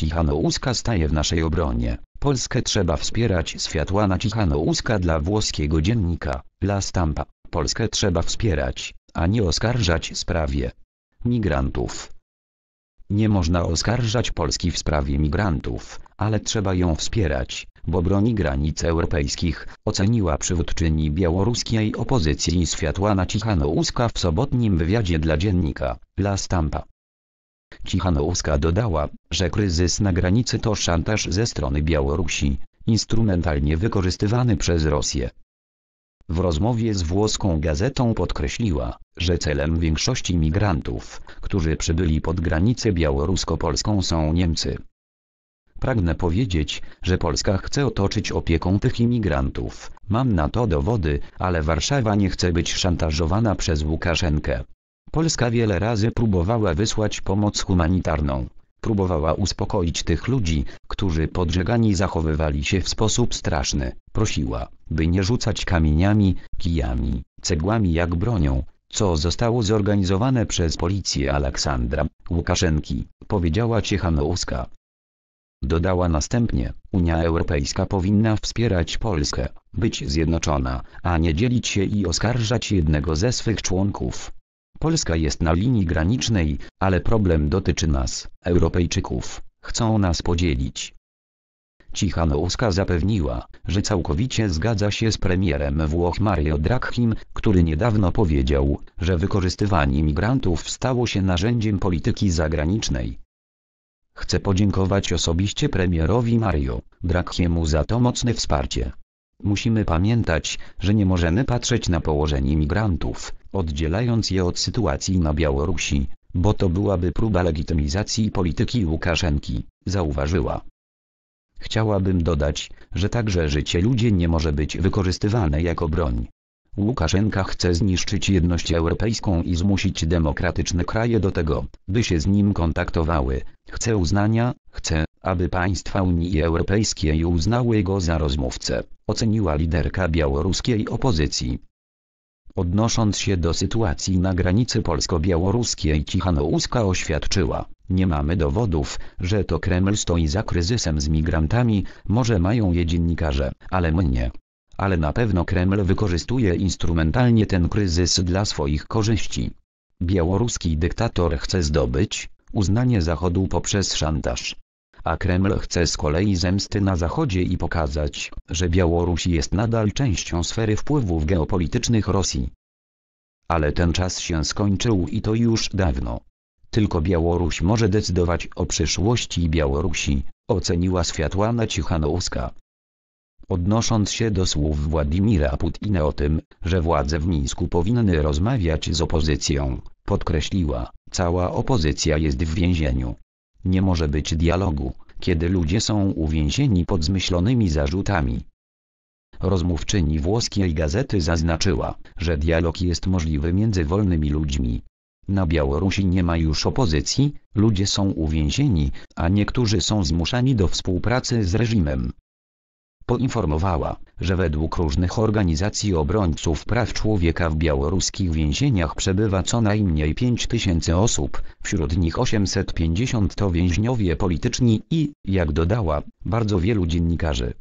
Cichanouska staje w naszej obronie. Polskę trzeba wspierać Światłana Cichanouska dla włoskiego dziennika, La Stampa. Polskę trzeba wspierać, a nie oskarżać w sprawie migrantów. Nie można oskarżać Polski w sprawie migrantów, ale trzeba ją wspierać, bo broni granic europejskich, oceniła przywódczyni białoruskiej opozycji Światłana Cichanouska w sobotnim wywiadzie dla dziennika La Stampa. Cichanouska dodała, że kryzys na granicy to szantaż ze strony Białorusi, instrumentalnie wykorzystywany przez Rosję. W rozmowie z włoską gazetą podkreśliła, że celem większości migrantów, którzy przybyli pod granicę białorusko-polską są Niemcy. Pragnę powiedzieć, że Polska chce otoczyć opieką tych imigrantów, mam na to dowody, ale Warszawa nie chce być szantażowana przez Łukaszenkę. Polska wiele razy próbowała wysłać pomoc humanitarną. Próbowała uspokoić tych ludzi, którzy podżegani zachowywali się w sposób straszny. Prosiła, by nie rzucać kamieniami, kijami, cegłami jak bronią, co zostało zorganizowane przez policję Aleksandra Łukaszenki, powiedziała Ciechanowska. Dodała następnie, Unia Europejska powinna wspierać Polskę, być zjednoczona, a nie dzielić się i oskarżać jednego ze swych członków. Polska jest na linii granicznej, ale problem dotyczy nas, Europejczyków, chcą nas podzielić. Cichanouska zapewniła, że całkowicie zgadza się z premierem Włoch Mario Draghi, który niedawno powiedział, że wykorzystywanie migrantów stało się narzędziem polityki zagranicznej. Chcę podziękować osobiście premierowi Mario Draghiemu za to mocne wsparcie. Musimy pamiętać, że nie możemy patrzeć na położenie migrantów, oddzielając je od sytuacji na Białorusi, bo to byłaby próba legitymizacji polityki Łukaszenki, zauważyła. Chciałabym dodać, że także życie ludzi nie może być wykorzystywane jako broń. Łukaszenka chce zniszczyć jedność europejską i zmusić demokratyczne kraje do tego, by się z nim kontaktowały. Chce uznania, chce, aby państwa Unii Europejskiej uznały go za rozmówcę, oceniła liderka białoruskiej opozycji. Odnosząc się do sytuacji na granicy polsko-białoruskiej Cichanouska oświadczyła, nie mamy dowodów, że to Kreml stoi za kryzysem z migrantami, może mają je dziennikarze, ale my nie. Ale na pewno Kreml wykorzystuje instrumentalnie ten kryzys dla swoich korzyści. Białoruski dyktator chce zdobyć uznanie Zachodu poprzez szantaż a Kreml chce z kolei zemsty na Zachodzie i pokazać, że Białoruś jest nadal częścią sfery wpływów geopolitycznych Rosji. Ale ten czas się skończył i to już dawno. Tylko Białoruś może decydować o przyszłości Białorusi, oceniła Światłana Cichanowska. Odnosząc się do słów Władimira Putina o tym, że władze w Mińsku powinny rozmawiać z opozycją, podkreśliła, cała opozycja jest w więzieniu, nie może być dialogu, kiedy ludzie są uwięzieni pod zmyślonymi zarzutami. Rozmówczyni włoskiej gazety zaznaczyła, że dialog jest możliwy między wolnymi ludźmi. Na Białorusi nie ma już opozycji, ludzie są uwięzieni, a niektórzy są zmuszani do współpracy z reżimem poinformowała, że według różnych organizacji obrońców praw człowieka w białoruskich więzieniach przebywa co najmniej 5 tysięcy osób, wśród nich 850 to więźniowie polityczni i, jak dodała, bardzo wielu dziennikarzy.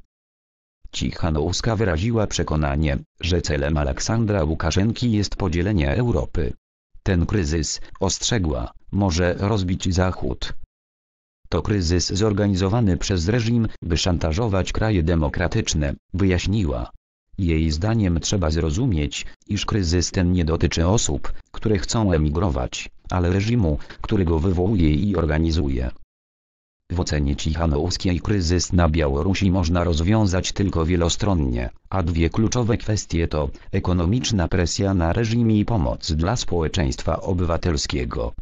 Cichanouska wyraziła przekonanie, że celem Aleksandra Łukaszenki jest podzielenie Europy. Ten kryzys, ostrzegła, może rozbić Zachód, to kryzys zorganizowany przez reżim, by szantażować kraje demokratyczne, wyjaśniła. Jej zdaniem trzeba zrozumieć, iż kryzys ten nie dotyczy osób, które chcą emigrować, ale reżimu, który go wywołuje i organizuje. W ocenie Cichanowskiej kryzys na Białorusi można rozwiązać tylko wielostronnie, a dwie kluczowe kwestie to ekonomiczna presja na reżim i pomoc dla społeczeństwa obywatelskiego.